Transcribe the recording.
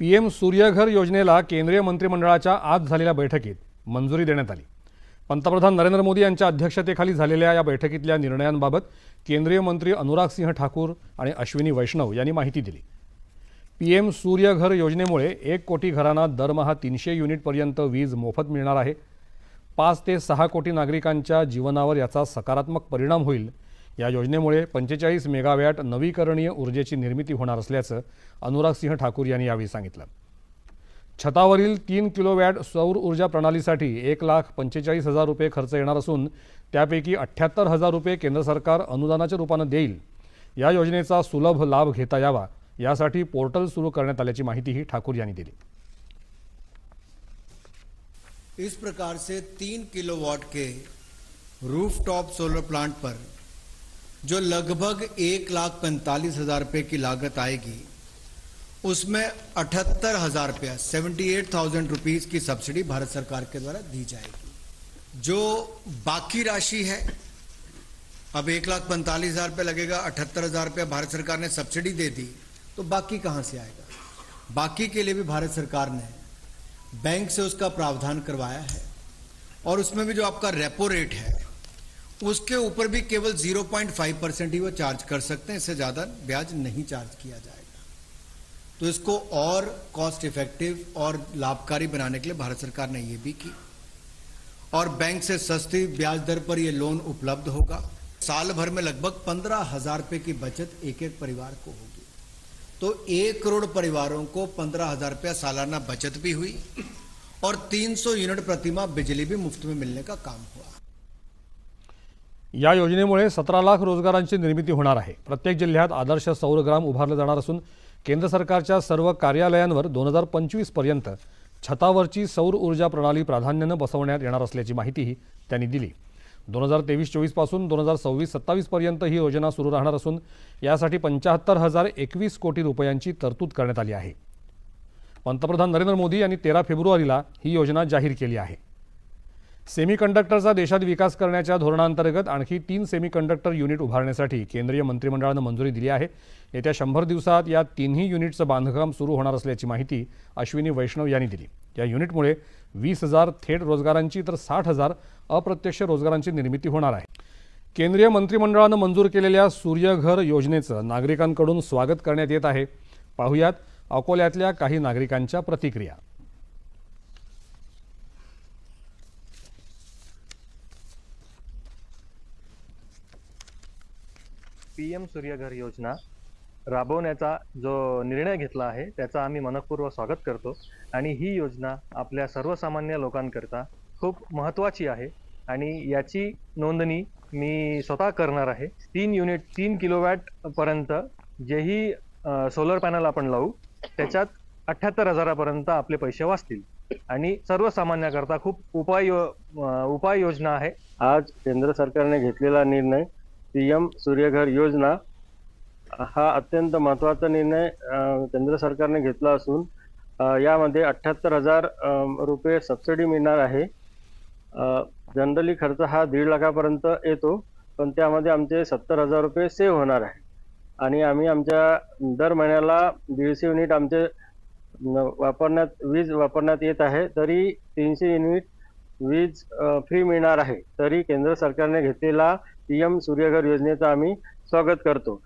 PM Surya Ghar योजनेला केंद्रीय मंत्रिमंडळाच्या आज झालेल्या बैठकीत मंजुरी देण्यात आली पंतप्रधान नरेंद्र मोदी यांच्या अध्यक्षतेखाली झालेल्या या बैठकीतल्या निर्णयांबाबत केंद्रीय मंत्री अनुराग सिंह ठाकूर आणि अश्विनी वैष्णव यांनी माहिती दिली पीएम सूर्यघर योजनेमुळे एक कोटी घरांना दरमहा तीनशे युनिटपर्यंत वीज मोफत मिळणार आहे पाच ते सहा कोटी नागरिकांच्या जीवनावर याचा सकारात्मक परिणाम होईल या योजनेमुळे पंचेचाळीस मेगावॅट नवीकरणीय ऊर्जेची निर्मिती होणार असल्याचं अनुराग सिंह ठाकूर यांनी यावेळी सांगितलं छतावरील तीन किलोवॅट सौर ऊर्जा प्रणालीसाठी एक लाख पंचेचाळीस हजार रुपये खर्च येणार असून त्यापैकी अठ्ठ्याहत्तर हजार रुपये केंद्र सरकार अनुदानाच्या रूपानं देईल या योजनेचा सुलभ लाभ घेता यावा यासाठी पोर्टल सुरू करण्यात आल्याची माहितीही ठाकूर यांनी दिली इस प्रकार से तीन किलोवॉट के रूफटॉप सोलर प्लांट पर जो लगभग एक लाख पैंतालीस हजार रुपये की लागत आएगी उसमें अठहत्तर हजार रुपया सेवेंटी एट थाउजेंड रुपीज की सब्सिडी भारत सरकार के द्वारा दी जाएगी जो बाकी राशि है अब एक लाख पैंतालीस हजार रुपये लगेगा अठहत्तर हजार रुपया भारत सरकार ने सब्सिडी दे दी तो बाकी कहाँ से आएगा बाकी के लिए भी भारत सरकार ने बैंक से उसका प्रावधान करवाया है और उसमें भी जो आपका रेपो रेट है उसके ऊपर भी केवल 0.5 परसेंट ही वो चार्ज कर सकते हैं इससे ज़्यादा ब्याज नहीं चार्ज किया जाएगा तो इसको और कॉस्ट इफेक्टिव और लाभकारी बनाने के लिए भारत सरकार ने यह भी की और बैंक से सस्ती ब्याज दर पर यह लोन उपलब्ध होगा साल भर में लगभग पंद्रह हजार रुपए की बचत एक एक परिवार को होगी तो एक करोड़ परिवारों को पंद्रह हजार रुपया सालाना बचत भी हुई और 300 यूनिट प्रतिमा बिजली भी मुफ्त में मिलने का काम हो या योजनेमुळे सतरा लाख रोजगारांची निर्मिती होणार आहे प्रत्येक जिल्ह्यात आदर्श सौरग्राम उभारले जाणार असून केंद्र सरकारच्या सर्व कार्यालयांवर दोन हजार पर्यंत छतावरची सौर ऊर्जा प्रणाली प्राधान्यानं बसवण्यात येणार असल्याची माहितीही त्यांनी दिली दोन हजार तेवीस चोवीसपासून दोन हजार सव्वीस सत्तावीसपर्यंत ही योजना सुरू राहणार असून यासाठी पंचाहत्तर हजार एकवीस कोटी रुपयांची तरतूद करण्यात आली आहे पंतप्रधान नरेंद्र मोदी यांनी तेरा फेब्रुवारीला ही योजना जाहीर केली आहे सेमीकंडक्टरचा देशात विकास करण्याच्या धोरणांतर्गत आणखी तीन सेमीकंडक्टर युनिट उभारण्यासाठी केंद्रीय मंत्रिमंडळानं मंजुरी दिली आहे येत्या शंभर दिवसात या तिन्ही युनिटचं बांधकाम सुरू होणार असल्याची माहिती अश्विनी वैष्णव यांनी दिली या युनिटमुळे वीस हजार थेट रोजगारांची तर साठ हजार अप्रत्यक्ष रोजगारांची निर्मिती होणार आहे केंद्रीय मंत्रिमंडळानं मंजूर केलेल्या सूर्यघर योजनेचं नागरिकांकडून स्वागत करण्यात येत आहे पाहुयात अकोल्यातल्या काही नागरिकांच्या प्रतिक्रिया पीएम सूर्यघर योजना राबवण्याचा जो निर्णय घेतला आहे त्याचा आम्ही मनपूर्वक स्वागत करतो आणि ही योजना आपल्या सर्वसामान्य लोकांकरता खूप महत्त्वाची आहे आणि याची नोंदणी मी स्वतः करणार आहे तीन युनिट तीन पर्यंत जेही सोलर पॅनल आपण लावू त्याच्यात अठ्याहत्तर हजारापर्यंत आपले पैसे वाचतील आणि सर्वसामान्याकरता खूप उपाय उपाययोजना आहे आज केंद्र सरकारने घेतलेला निर्णय पीएम सूर्यघर योजना हा अत्यंत महत्वाचा निर्णय केंद्र सरकारने घेतला असून यामध्ये अठ्ठ्याहत्तर हजार रुपये सबसिडी मिळणार आहे जनरली खर्च हा दीड लाखापर्यंत येतो पण त्यामध्ये आमचे सत्तर हजार रुपये सेव्ह होणार आहे आणि आम्ही आमच्या दर महिन्याला दीडशे युनिट आमचे वापरण्यात वीज वापरण्यात येत आहे तरी तीनशे युनिट वीज फ्री मिळणार आहे तरी केंद्र सरकारने घेतलेला पीएम सूर्यघर योजनेचं आम्ही स्वागत करतो